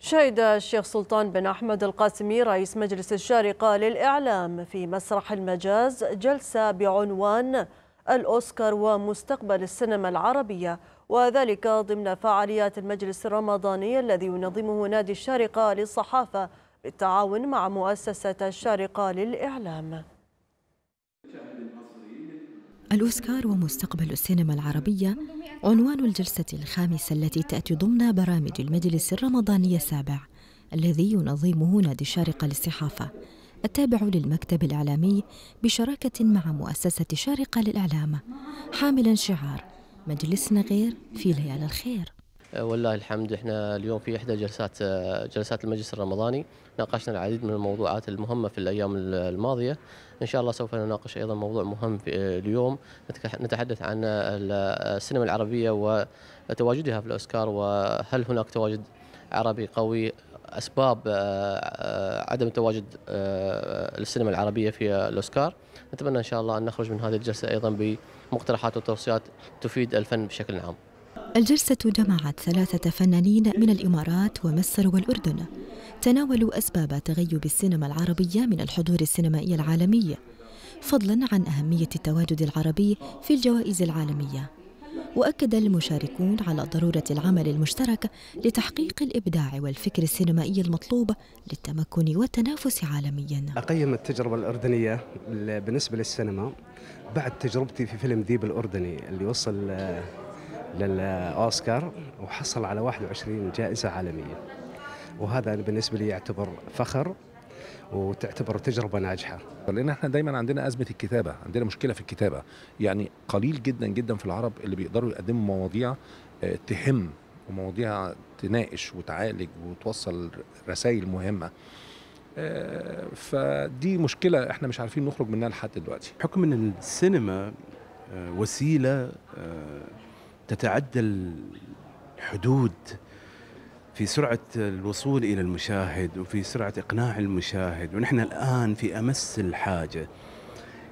شهد الشيخ سلطان بن أحمد القاسمي رئيس مجلس الشارقة للإعلام في مسرح المجاز جلسة بعنوان الأوسكار ومستقبل السينما العربية وذلك ضمن فعاليات المجلس الرمضاني الذي ينظمه نادي الشارقة للصحافة بالتعاون مع مؤسسة الشارقة للإعلام الأوسكار ومستقبل السينما العربية عنوان الجلسة الخامسة التي تأتي ضمن برامج المجلس الرمضاني السابع الذي ينظمه نادي الشارقة للصحافة التابع للمكتب الإعلامي بشراكة مع مؤسسة شارقة للإعلام حاملا شعار مجلسنا غير في ليالي الخير آه، والله الحمد احنا اليوم في احدى جلسات آه، جلسات المجلس الرمضاني ناقشنا العديد من الموضوعات المهمه في الايام الماضيه ان شاء الله سوف نناقش ايضا موضوع مهم في آه، اليوم نتحدث عن السينما العربيه وتواجدها في الاوسكار وهل هناك تواجد عربي قوي اسباب عدم تواجد السينما العربيه في الاوسكار نتمنى ان شاء الله ان نخرج من هذه الجلسه ايضا بمقترحات وتوصيات تفيد الفن بشكل عام الجلسة جمعت ثلاثة فنانين من الإمارات ومصر والأردن تناولوا أسباب تغيب السينما العربية من الحضور السينمائي العالمي فضلا عن أهمية التواجد العربي في الجوائز العالمية وأكد المشاركون على ضرورة العمل المشترك لتحقيق الإبداع والفكر السينمائي المطلوب للتمكن والتنافس عالميا أقيم التجربة الأردنية بالنسبة للسينما بعد تجربتي في فيلم ذيب الأردني اللي وصل للاوسكار وحصل على 21 جائزه عالميه وهذا بالنسبه لي يعتبر فخر وتعتبر تجربة ناجحة لأن احنا دايما عندنا أزمة الكتابة عندنا مشكلة في الكتابة يعني قليل جدا جدا في العرب اللي بيقدروا يقدموا مواضيع آه، تهم ومواضيع تناقش وتعالج وتوصل رسائل مهمة آه، فدي مشكلة احنا مش عارفين نخرج منها لحد دلوقتي حكم ان السينما آه، وسيلة تتعدى الحدود في سرعة الوصول إلى المشاهد وفي سرعة إقناع المشاهد ونحن الآن في أمس الحاجة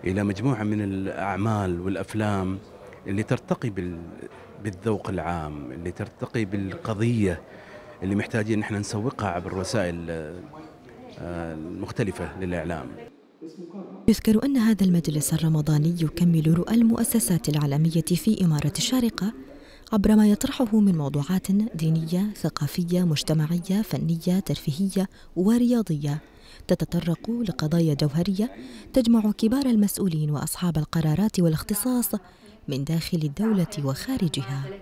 إلى مجموعة من الأعمال والأفلام اللي ترتقي بالذوق العام اللي ترتقي بالقضية اللي محتاجين نحن نسوقها عبر الوسائل المختلفة آه، للإعلام يذكر أن هذا المجلس الرمضاني يكمل رؤى المؤسسات العالمية في إمارة الشارقة عبر ما يطرحه من موضوعات دينية، ثقافية، مجتمعية، فنية، ترفيهية ورياضية تتطرق لقضايا جوهرية تجمع كبار المسؤولين وأصحاب القرارات والاختصاص من داخل الدولة وخارجها